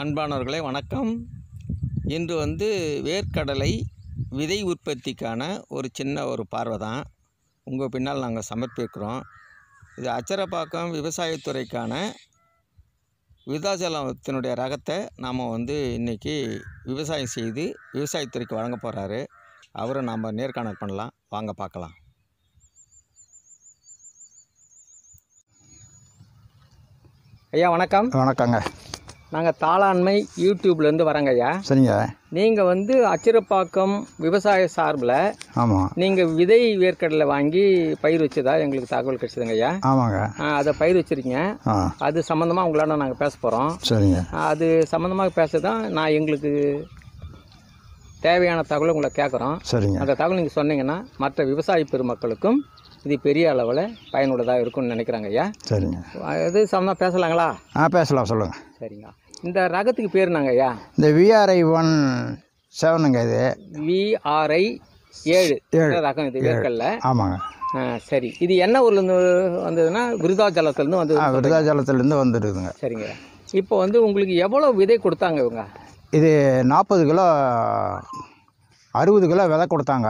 அன்பானவர்களே வணக்கம் இன்று வந்து வேர்க்கடலை விதை உற்பத்திக்கான ஒரு சின்ன ஒரு பார்வை தான் உங்கள் பின்னால் நாங்கள் சமர்ப்பிக்கிறோம் இது அச்சரப்பாக்கம் விவசாயத்துறைக்கான விருதாச்சலத்தினுடைய ரகத்தை நாம் வந்து இன்றைக்கி விவசாயம் செய்து விவசாயத்துறைக்கு வழங்க போகிறாரு அவரை நாம் நேர்காணல் பண்ணலாம் வாங்க பார்க்கலாம் ஐயா வணக்கம் வணக்கங்க நாங்கள் தாளாண்மை யூடியூப்லேருந்து வரங்க ஐயா சரிங்க நீங்கள் வந்து அச்சிரப்பாக்கம் விவசாய சார்பில் ஆமாம் நீங்கள் விதை வேர்க்கடலை வாங்கி பயிர் வச்சதா எங்களுக்கு தகவல் கிடைச்சதுங்க ஐயா ஆமாங்க அதை பயிர் வச்சுருக்கீங்க அது சம்மந்தமாக உங்களால் நாங்கள் பேச போகிறோம் சரிங்க அது சம்மந்தமாக பேச தான் நான் எங்களுக்கு தேவையான தகவலை உங்களை கேட்குறோம் சரிங்க அந்த தகவல் நீங்கள் சொன்னீங்கன்னா மற்ற விவசாய பெருமக்களுக்கும் இது பெரிய அளவில் பயனுள்ளதாக இருக்கும்னு நினைக்கிறாங்க ஐயா சரிங்க இது சம்மந்தம் பேசலாங்களா ஆ பேசலாம் சொல்லுங்கள் சரிங்க இந்த ரகத்துக்கு பேர் நாங்கள் ஐயா இந்த விஆர்ஐ ஒன் செவனுங்க இது விஆர்ஐ ஏழு ஏழு ரகம் இது வேர்க்கல்ல ஆமாங்க சரி இது என்ன ஊர்லேருந்து வந்ததுன்னா விருதாச்சலத்துலேருந்து வந்து விருதாச்சலத்துலேருந்து வந்துருக்குதுங்க சரிங்க இப்போ வந்து உங்களுக்கு எவ்வளோ விதை கொடுத்தாங்க இவங்க இது நாற்பது கிலோ அறுபது கிலோ விதை கொடுத்தாங்க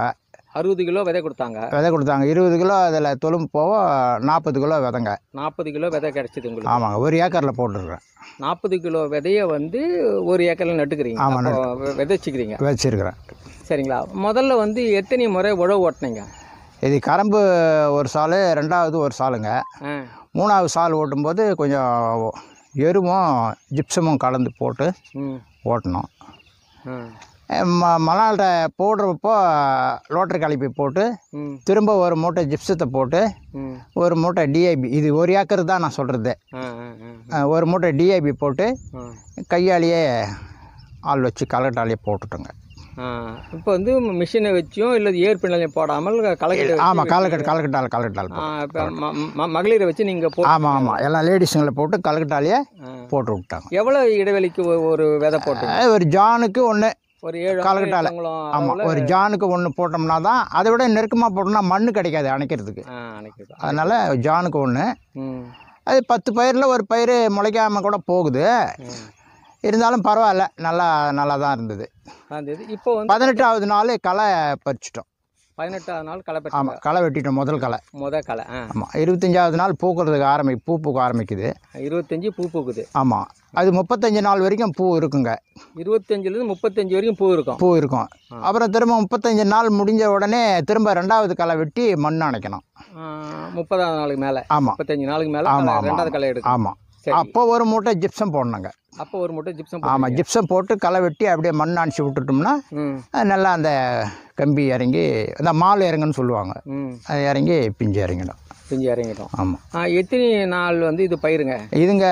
அறுபது கிலோ விதை கொடுத்தாங்க விதை கொடுத்தாங்க இருபது கிலோ அதில் தொழும்பு போவோம் நாற்பது கிலோ விதைங்க நாற்பது கிலோ விதை கிடச்சிது உங்களுக்கு ஆமாங்க ஒரு ஏக்கரில் போட்டுருக்குறேன் நாற்பது கிலோ விதையை வந்து ஒரு ஏக்கரில் நட்டுக்கிறீங்க ஆமாம் விதைச்சிக்கிறீங்க விதைச்சிருக்கிறேன் சரிங்களா முதல்ல வந்து எத்தனை முறை உழவு ஓட்டினீங்க இது கரம்பு ஒரு சால் ரெண்டாவது ஒரு சாலுங்க மூணாவது சால் ஓட்டும்போது கொஞ்சம் எருவும் ஜிப்சமும் கலந்து போட்டு ஓட்டணும் ம மலாட்டை போடுறப்போ லோட்டரி கலப்பி போட்டு திரும்ப ஒரு மூட்டை ஜிப்ஸத்தை போட்டு ஒரு மூட்டை டிஐபி இது ஒரு ஏக்கர் தான் நான் சொல்கிறது ஒரு மூட்டை டிஐபி போட்டு கையாலேயே ஆள் வச்சு கலட்டாலேயே போட்டுட்டோங்க இப்போ வந்து மிஷினை வச்சும் இல்லை ஏற்பினாலையும் போடாமல் கலக்கட்டு ஆமாம் கலக்கட்டு கலக்கட்டால் கலக்கட்டால் மகளிரை வச்சு நீங்கள் போ ஆமாம் ஆமாம் எல்லாம் லேடிஸுங்களை போட்டு கலக்கட்டாலேயே போட்டு விட்டாங்க எவ்வளோ இடைவெளிக்கு ஒரு விதை போட்டு ஒரு ஜானுக்கு ஒன்று ஒரு ஏழு காலகட்டால ஆமாம் ஒரு ஜானுக்கு ஒன்று போட்டோம்னா தான் அதை விட நெருக்கமாக போட்டோம்னா மண் கிடைக்காது அணைக்கிறதுக்கு அதனால் ஜானுக்கு ஒன்று அது பத்து பயிரில் ஒரு பயிர் முளைக்காமல் கூட போகுது இருந்தாலும் பரவாயில்ல நல்லா நல்லா தான் இருந்தது இப்போ பதினெட்டாவது நாள் களை பறிச்சிட்டோம் பதினெட்டாவது நாள் களை ஆமாம் களை வெட்டிட்டோம் முதல் களை முதல் களை ஆமாம் இருபத்தஞ்சாவது நாள் பூக்கிறதுக்கு ஆரம்பி பூ பூக்க ஆரம்பிக்குது இருபத்தஞ்சி பூ பூக்குது ஆமாம் அது முப்பத்தஞ்சு நாள் வரைக்கும் பூ இருக்குங்க இருபத்தஞ்சிலேருந்து முப்பத்தஞ்சு வரைக்கும் பூ இருக்கும் பூ இருக்கும் அப்புறம் திரும்ப முப்பத்தஞ்சு நாள் முடிஞ்ச உடனே திரும்ப ரெண்டாவது களை வெட்டி மண் அணைக்கணும் முப்பதாவது நாளுக்கு மேலே ஆமாம் முப்பத்தஞ்சு நாளுக்கு மேலே ஆமாம் ரெண்டாவது களை எடுக்கும் ஆமாம் அப்போ ஒரு மூட்டை ஜிப்சம் போடணுங்க அப்போ ஒரு மூட்டை ஜிப்சம் ஆமாம் ஜிப்சம் போட்டு களை வெட்டி அப்படியே மண் அணைச்சி விட்டுட்டோம்னா நல்லா அந்த கம்பி இறங்கி அந்த மால் இறங்குன்னு சொல்லுவாங்க அது இறங்கி பிஞ்சு இறங்கிடும் செஞ்சு இறங்கிட்டோம் ஆமாம் எத்தனை நாள் வந்து இது பயிருங்க இதுங்க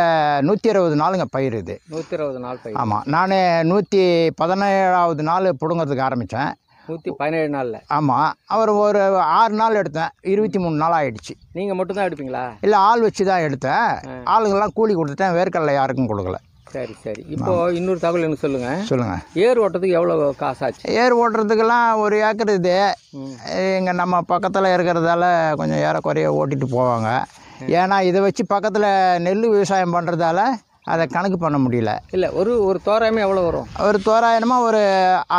நூற்றி இருபது நாளுங்க பயிர் இது நூற்றி இருபது நாள் பயிர் ஆமாம் நான் நூற்றி பதினேழாவது நாள் பிடுங்கிறதுக்கு ஆரம்பித்தேன் நூற்றி பதினேழு நாளில் ஆமாம் அவர் ஒரு ஆறு நாள் எடுத்தேன் இருபத்தி மூணு நாள் ஆகிடுச்சு நீங்கள் மட்டும்தான் எடுப்பீங்களா இல்லை ஆள் வச்சு தான் எடுத்தேன் ஆளுங்கள்லாம் கூலி கொடுத்துட்டேன் வேர்க்கடலை யாருக்கும் கொடுக்கல சரி சரி இப்போ இன்னொரு தகவல் என்ன சொல்லுங்க சொல்லுங்க ஏர் ஓட்டுறதுக்கு எவ்வளோ காசு ஆச்சு ஏர் ஓட்டுறதுக்கெல்லாம் ஒரு ஏக்கர் இது இங்கே நம்ம பக்கத்தில் இருக்கிறதால கொஞ்சம் ஏறக்குறைய ஓட்டிட்டு போவாங்க ஏன்னா இதை வச்சு பக்கத்தில் நெல் விவசாயம் பண்ணுறதால அதை கணக்கு பண்ண முடியல இல்லை ஒரு ஒரு தோராயமே எவ்வளோ வரும் ஒரு தோராயமாக ஒரு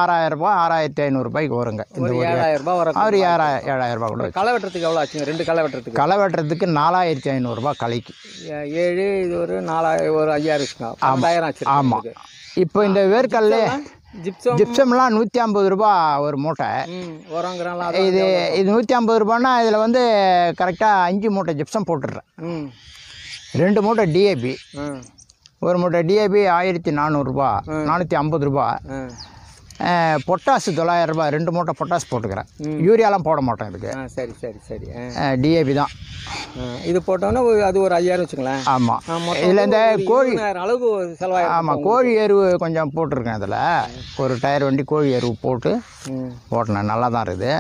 ஆறாயிரரூபா ஆறாயிரத்தி ஐநூறுரூபாய்க்கு வருங்க இந்த ஒரு ஏழாயிரரூபா வரும் அவர் ஏழாயிரம் ஏழாயிரரூபா கூட களை வெட்டுறதுக்கு எவ்வளோ ஆச்சுங்க ரெண்டு களை வெட்டுறதுக்கு களை வெட்டுறதுக்கு நாலாயிரத்தி ஐநூறுரூபா கலைக்கு ஏழு இது ஒரு நாலாயிரம் ஒரு ஐயாயிரம் ஆச்சு ஆமாம் இப்போ இந்த வேர்க்கல்ல ஜிப்சம் ஜிப்சம்லாம் நூற்றி ஐம்பது ரூபா ஒரு மூட்டை இது இது நூற்றி ஐம்பது ரூபான்னா இதில் வந்து கரெக்டாக அஞ்சு மூட்டை ஜிப்சம் போட்டுடுறேன் ரெண்டு மூட்டை டிஏபி ஒரு மூட்டை டிஏபி ஆயிரத்தி நானூறுரூபா நானூற்றி ஐம்பது ரூபா பொட்டாசு தொள்ளாயிரம் ரூபாய் ரெண்டு மூட்டை பொட்டாசு போட்டுக்கிறேன் யூரியாலாம் போட மாட்டேன் இதுக்கு சரி சரி சரி டிஏபி தான் இது போட்டோன்னா அது ஒரு ஐயாயிரம் வச்சுக்கலாம் ஆமாம் இதில் இந்த கோழி அளவு செலவாக ஆமாம் கோழி எருவு கொஞ்சம் போட்டிருக்கேன் இதில் ஒரு டயர் வண்டி கோழி எருவு போட்டு போட்டினேன் நல்லா தான் இருக்குது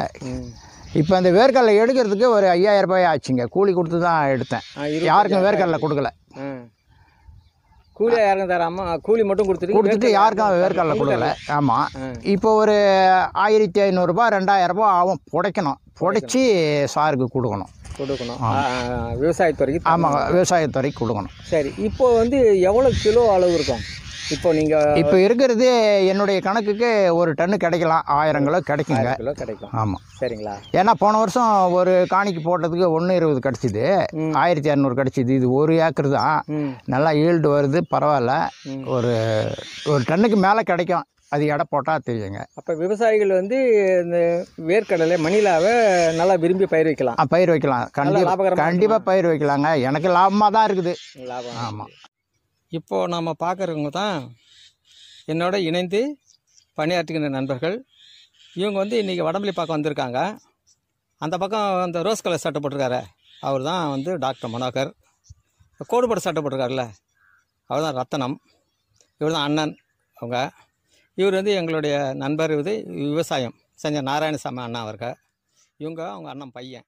இப்போ அந்த வேர்க்கடலை எடுக்கிறதுக்கு ஒரு ஐயாயிரம் ரூபாய் ஆச்சுங்க கூலி கொடுத்து தான் எடுத்தேன் யாருக்கும் வேர்க்கடலை கொடுக்கல கூலி யாருக்கும் தராமல் கூலி மட்டும் கொடுத்துட்டு கொடுத்துட்டு யாருக்கும் வேர்க்கடலை கொடுக்கல ஆமாம் இப்போ ஒரு ஆயிரத்தி ஐநூறுரூபா ரெண்டாயிரரூபா ஆகும் புடைக்கணும் புடைச்சி சாருக்கு கொடுக்கணும் கொடுக்கணும் விவசாயத்துறைக்கு ஆமாம் விவசாயத்துறைக்கு கொடுக்கணும் சரி இப்போ வந்து எவ்வளோ கிலோ அளவு இருக்கும் இப்போ நீங்கள் இப்போ இருக்கிறது என்னுடைய கணக்குக்கு ஒரு டன்னு கிடைக்கலாம் ஆயிரம் கிலோ கிடைக்குங்க கிடைக்கும் ஆமாம் சரிங்களா ஏன்னா போன வருஷம் ஒரு காணிக்கு போட்டதுக்கு ஒன்று இருபது கிடச்சிது ஆயிரத்தி இரநூறு கிடச்சிது இது ஒரு ஏக்கர் தான் நல்லா ஈல்டு வருது பரவாயில்ல ஒரு ஒரு டன்னுக்கு மேலே கிடைக்கும் அது எடை போட்டால் தெரியுங்க அப்போ விவசாயிகள் வந்து இந்த வேர்க்கடலை மணிலாவை நல்லா விரும்பி பயிர் வைக்கலாம் பயிர் வைக்கலாம் கண்டிப்பாக கண்டிப்பாக பயிர் வைக்கலாங்க எனக்கு லாபமாக தான் இருக்குது லாபம் ஆமாம் இப்போது நாம் பார்க்குறவங்க தான் என்னோட இணைந்து பணியாற்றுகின்ற நண்பர்கள் இவங்க வந்து இன்றைக்கி வடமல்லி பக்கம் வந்திருக்காங்க அந்த பக்கம் அந்த ரோஸ் கலர் சட்டை போட்டிருக்காரு அவர் தான் வந்து டாக்டர் மனோகர் கோடுபட சட்டை போட்டிருக்காருல்ல அவர் தான் ரத்தனம் இவர் தான் அண்ணன் அவங்க இவர் வந்து எங்களுடைய நண்பர் இது விவசாயம் செஞ்ச நாராயணசாமி அண்ணா அவர்கள் இவங்க அவங்க அண்ணன் பையன்